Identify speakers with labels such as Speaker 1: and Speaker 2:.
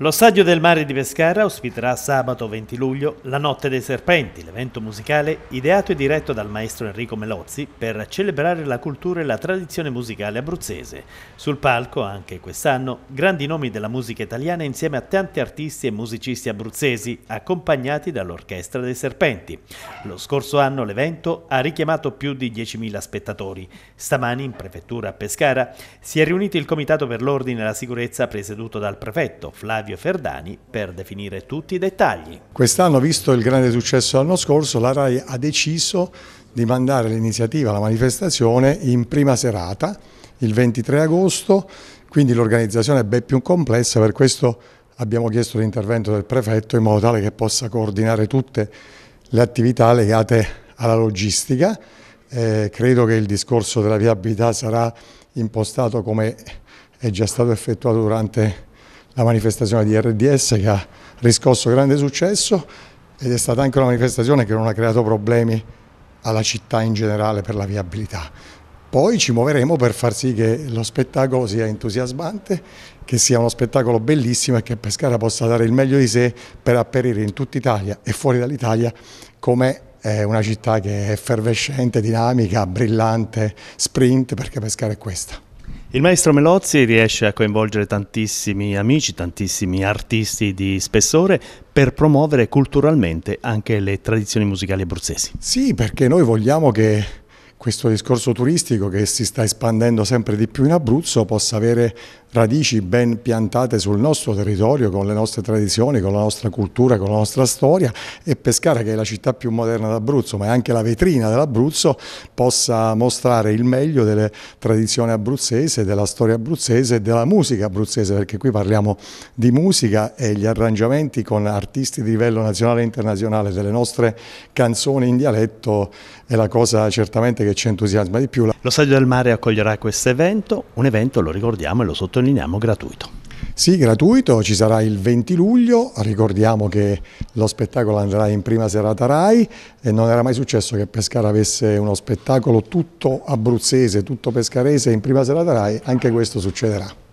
Speaker 1: Lo Stadio del Mare di Pescara ospiterà sabato 20 luglio la Notte dei Serpenti, l'evento musicale ideato e diretto dal maestro Enrico Melozzi per celebrare la cultura e la tradizione musicale abruzzese. Sul palco, anche quest'anno, grandi nomi della musica italiana insieme a tanti artisti e musicisti abruzzesi, accompagnati dall'Orchestra dei Serpenti. Lo scorso anno l'evento ha richiamato più di 10.000 spettatori. Stamani, in prefettura a Pescara, si è riunito il Comitato per l'Ordine e la Sicurezza presieduto dal prefetto Flavio Flavio Ferdani per definire tutti i dettagli.
Speaker 2: Quest'anno, visto il grande successo dell'anno scorso, la RAI ha deciso di mandare l'iniziativa, la manifestazione, in prima serata, il 23 agosto, quindi l'organizzazione è ben più complessa, per questo abbiamo chiesto l'intervento del prefetto in modo tale che possa coordinare tutte le attività legate alla logistica. Eh, credo che il discorso della viabilità sarà impostato come è già stato effettuato durante la manifestazione di RDS che ha riscosso grande successo ed è stata anche una manifestazione che non ha creato problemi alla città in generale per la viabilità. Poi ci muoveremo per far sì che lo spettacolo sia entusiasmante, che sia uno spettacolo bellissimo e che Pescara possa dare il meglio di sé per apparire in tutta Italia e fuori dall'Italia come una città che è effervescente, dinamica, brillante, sprint, perché Pescara è questa.
Speaker 3: Il maestro Melozzi riesce a coinvolgere tantissimi amici, tantissimi artisti di spessore per promuovere culturalmente anche le tradizioni musicali abruzzesi. Sì, perché noi vogliamo che questo discorso turistico che
Speaker 2: si sta espandendo sempre di più in Abruzzo possa avere radici ben piantate sul nostro territorio, con le nostre tradizioni, con la nostra cultura, con la nostra storia e Pescara che è la città più moderna d'Abruzzo ma è anche la vetrina dell'Abruzzo possa mostrare il meglio delle tradizioni abruzzese, della storia abruzzese e della musica abruzzese perché qui parliamo di musica e gli arrangiamenti con artisti di livello nazionale e internazionale delle nostre canzoni in dialetto è la cosa certamente che ci entusiasma di più. Lo Stadio del Mare accoglierà questo evento, un evento lo ricordiamo e lo sottolineiamo sottolineiamo gratuito. Sì, gratuito, ci sarà il 20 luglio, ricordiamo che lo spettacolo andrà in prima serata RAI e non era mai successo che Pescara avesse uno spettacolo tutto abruzzese, tutto pescarese in prima serata RAI, anche questo succederà.